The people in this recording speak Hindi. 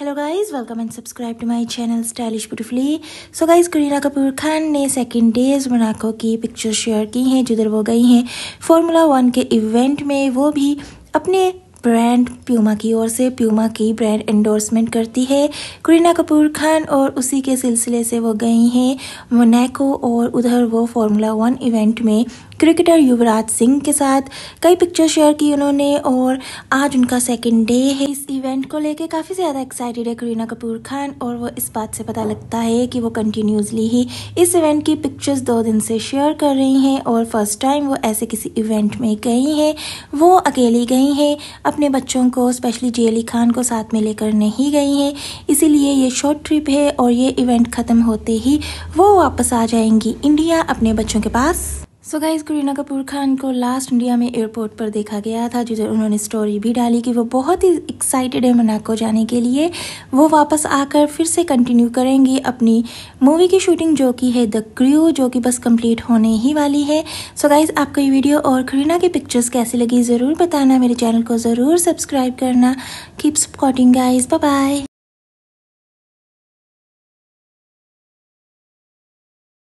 hello guys welcome and subscribe to my channel stylish beautifully so guys Kareena Kapoor Khan ने सेकंड डेज मोनाको की पिक्चर शेयर की हैं जिधर वो गई हैं फार्मूला वन के इवेंट में वो भी अपने ब्रांड प्यूमा की ओर से प्यूमा की ब्रांड एंडोर्समेंट करती है करीना कपूर खान और उसी के सिलसिले से वो गई हैं मोनैको और उधर वो फार्मूला वन इवेंट में क्रिकेटर युवराज सिंह के साथ कई पिक्चर शेयर की उन्होंने और आज उनका सेकेंड डे है इस इवेंट को लेके काफ़ी ज़्यादा एक्साइटेड है करीना कपूर खान और वो इस बात से पता लगता है कि वो कंटिन्यूसली ही इस इवेंट की पिक्चर्स दो दिन से शेयर कर रही हैं और फर्स्ट टाइम वो ऐसे किसी इवेंट में गई हैं वो अकेली गई हैं अपने बच्चों को स्पेशली जे अली खान को साथ में लेकर नहीं गई हैं इसीलिए ये शॉर्ट ट्रिप है और ये इवेंट ख़त्म होते ही वो वापस आ जाएंगी इंडिया अपने बच्चों के पास सो गाइज करीना कपूर खान को लास्ट इंडिया में एयरपोर्ट पर देखा गया था जिधर उन्होंने स्टोरी भी डाली कि वो बहुत ही एक्साइटेड है मनाको जाने के लिए वो वापस आकर फिर से कंटिन्यू करेंगी अपनी मूवी की शूटिंग जो कि है द क्रू जो कि बस कंप्लीट होने ही वाली है सो so गाइज आपको ये वीडियो और करीना की पिक्चर्स कैसी लगी ज़रूर बताना मेरे चैनल को ज़रूर सब्सक्राइब करना कीप सपोर्टिंग गाइज बाय